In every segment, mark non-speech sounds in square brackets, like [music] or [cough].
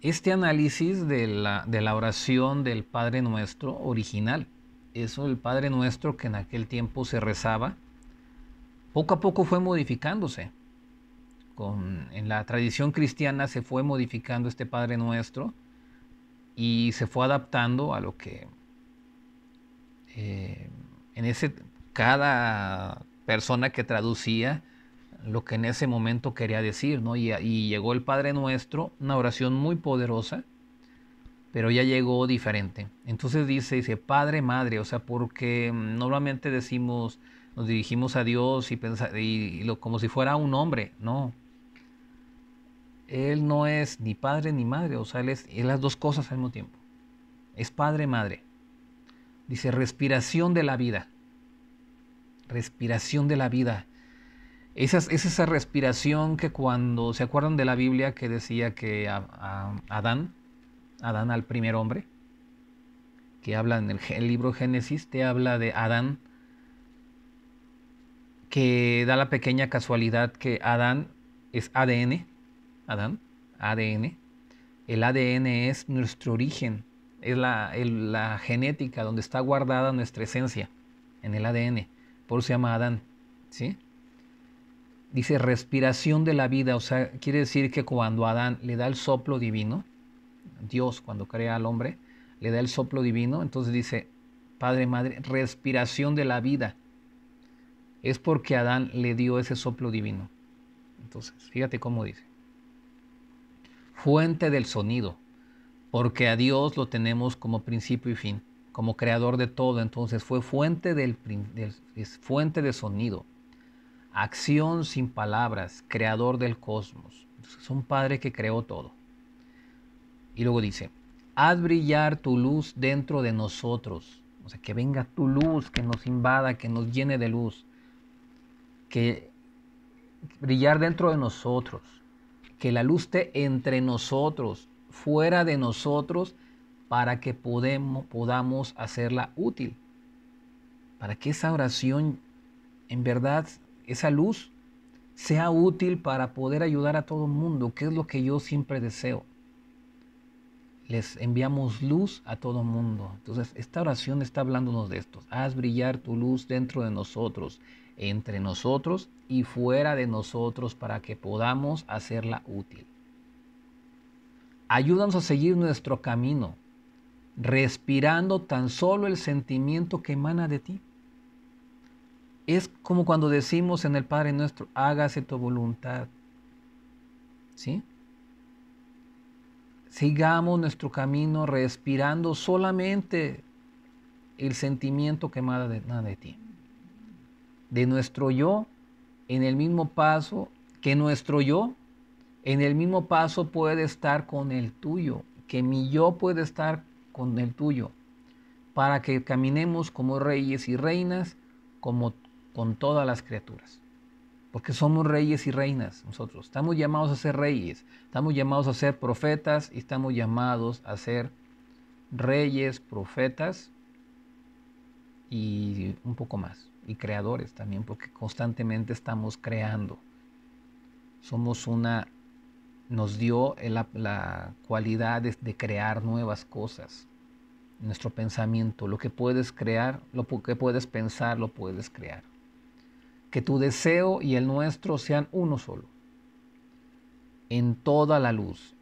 este análisis de la, oración del Padre Nuestro original. Eso el Padre Nuestro que en aquel tiempo se rezaba, poco a poco fue modificándose. Con, en la tradición cristiana se fue modificando este Padre Nuestro y se fue adaptando a lo que eh, en ese cada persona que traducía lo que en ese momento quería decir, ¿no? Y, llegó el Padre Nuestro, una oración muy poderosa, pero ya llegó diferente. Entonces dice, dice, Padre, Madre, o sea, porque normalmente decimos, nos dirigimos a Dios y, pensa, y, lo, como si fuera un hombre, no. Él no es ni padre ni madre, o sea, él es las dos cosas al mismo tiempo. Es padre, madre. Dice, respiración de la vida. Respiración de la vida es esa respiración que cuando se acuerdan de la Biblia que decía que a, Adán, Adán al primer hombre, que habla en el, libro Génesis, te habla de Adán, que da la pequeña casualidad que Adán es ADN, Adán, ADN. El ADN es nuestro origen, es la, la, genética donde está guardada nuestra esencia, en el ADN. Por eso se llama Adán, ¿sí? dice respiración de la vida, o sea, quiere decir que cuando Adán le da el soplo divino, Dios cuando crea al hombre, le da el soplo divino, entonces dice, Padre, Madre, respiración de la vida. Es porque Adán le dio ese soplo divino. Entonces, fíjate cómo dice. Fuente del sonido, porque a Dios lo tenemos como principio y fin, como creador de todo, entonces fue fuente del, fuente de sonido acción sin palabras, creador del cosmos. Es un Padre que creó todo. Y luego dice, haz brillar tu luz dentro de nosotros. O sea, que venga tu luz, que nos invada, que nos llene de luz. Que brillar dentro de nosotros. Que la luz esté entre nosotros, fuera de nosotros, para que podamos hacerla útil. Para que esa oración en verdad esa luz sea útil para poder ayudar a todo el mundo, que es lo que yo siempre deseo. Les enviamos luz a todo el mundo. Entonces, esta oración está hablándonos de esto. Haz brillar tu luz dentro de nosotros, entre nosotros y fuera de nosotros para que podamos hacerla útil. Ayúdanos a seguir nuestro camino, respirando tan solo el sentimiento que emana de ti. Es como cuando decimos en el Padre nuestro, hágase tu voluntad. ¿Sí? Sigamos nuestro camino respirando solamente el sentimiento que de de, de ti. De nuestro yo, en el mismo paso que nuestro yo, en el mismo paso puede estar con el tuyo, que mi yo puede estar con el tuyo, para que caminemos como reyes y reinas, como tú con todas las criaturas. Porque somos reyes y reinas nosotros. Estamos llamados a ser reyes, estamos llamados a ser profetas y estamos llamados a ser reyes, profetas y un poco más. Y creadores también, porque constantemente estamos creando. Somos una... Nos dio la, cualidad de crear nuevas cosas nuestro pensamiento. Lo que puedes crear, lo que puedes pensar, lo puedes crear que tu deseo y el nuestro sean uno solo, en toda la luz,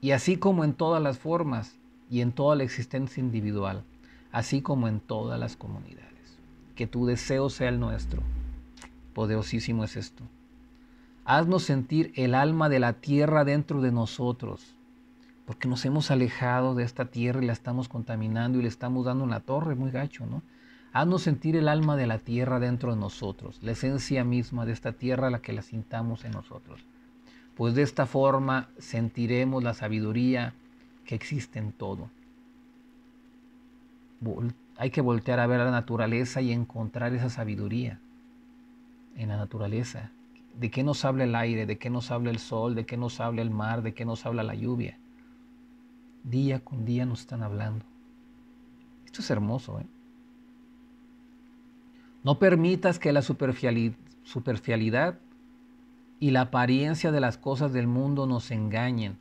y así como en todas las formas y en toda la existencia individual, así como en todas las comunidades. Que tu deseo sea el nuestro. Poderosísimo es esto. Haznos sentir el alma de la tierra dentro de nosotros, porque nos hemos alejado de esta tierra y la estamos contaminando y le estamos dando una torre muy gacho, ¿no? Haznos sentir el alma de la tierra dentro de nosotros, la esencia misma de esta tierra, la que la sintamos en nosotros. Pues de esta forma sentiremos la sabiduría que existe en todo. Hay que voltear a ver la naturaleza y encontrar esa sabiduría en la naturaleza. ¿De qué nos habla el aire? ¿De qué nos habla el sol? ¿De qué nos habla el mar? ¿De qué nos habla la lluvia? Día con día nos están hablando. Esto es hermoso, ¿eh? No permitas que la superficialidad y la apariencia de las cosas del mundo nos engañen,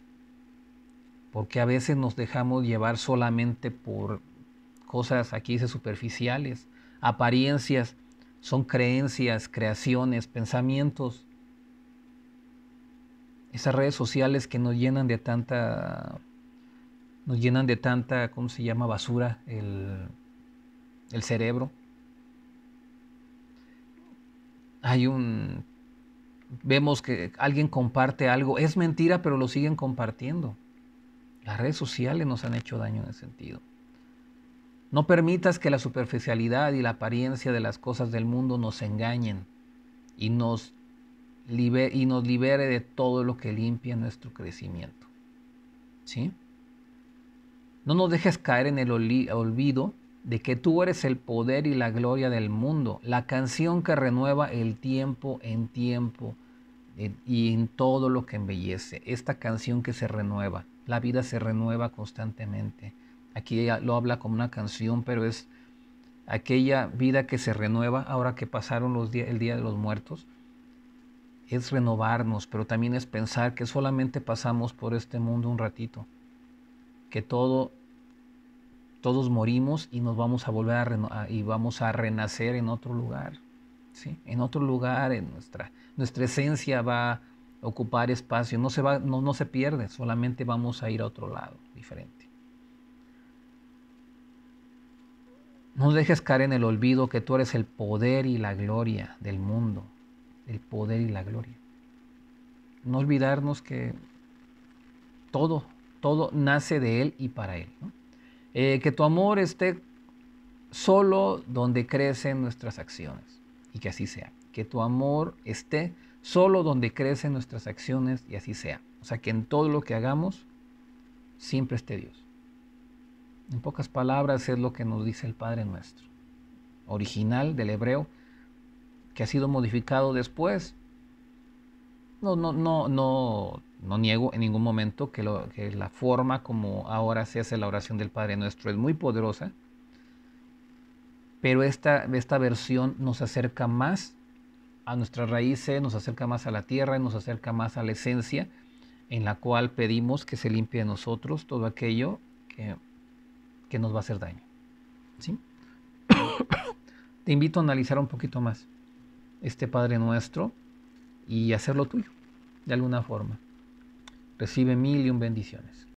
porque a veces nos dejamos llevar solamente por cosas, aquí dice, superficiales, apariencias, son creencias, creaciones, pensamientos. Esas redes sociales que nos llenan de tanta, nos llenan de tanta, ¿cómo se llama? Basura, el, el cerebro hay un... Vemos que alguien comparte algo, es mentira, pero lo siguen compartiendo. Las redes sociales nos han hecho daño en ese sentido. No permitas que la superficialidad y la apariencia de las cosas del mundo nos engañen y nos, libere, y nos libere de todo lo que limpia nuestro crecimiento. ¿Sí? No nos dejes caer en el olvido de que tú eres el poder y la gloria del mundo, la canción que renueva el tiempo en tiempo y en todo lo que embellece, esta canción que se renueva, la vida se renueva constantemente. Aquí ella lo habla como una canción, pero es aquella vida que se renueva ahora que pasaron los el Día de los Muertos. Es renovarnos, pero también es pensar que solamente pasamos por este mundo un ratito, que todo todos morimos y nos vamos a volver a, y vamos a renacer en otro lugar, ¿sí? En otro lugar, en nuestra, nuestra esencia va a ocupar espacio, no se, va, no, no se pierde, solamente vamos a ir a otro lado diferente. No dejes caer en el olvido que tú eres el poder y la gloria del mundo, el poder y la gloria. No olvidarnos que todo, todo nace de Él y para Él. ¿no? Eh, que tu amor esté solo donde crecen nuestras acciones. Y que así sea. Que tu amor esté solo donde crecen nuestras acciones y así sea. O sea, que en todo lo que hagamos siempre esté Dios. En pocas palabras es lo que nos dice el Padre nuestro. Original del hebreo, que ha sido modificado después. No, no, no, no no niego en ningún momento que, la forma como ahora se hace la oración del Padre Nuestro es muy poderosa, pero esta, esta versión nos acerca más a nuestras raíces, nos acerca más a la tierra, nos acerca más a la esencia en la cual pedimos que se limpie de nosotros todo aquello que, nos va a hacer daño. [coughs] Te invito a analizar un poquito más este Padre Nuestro y hacerlo tuyo, de alguna forma. Recibe mil y un bendiciones.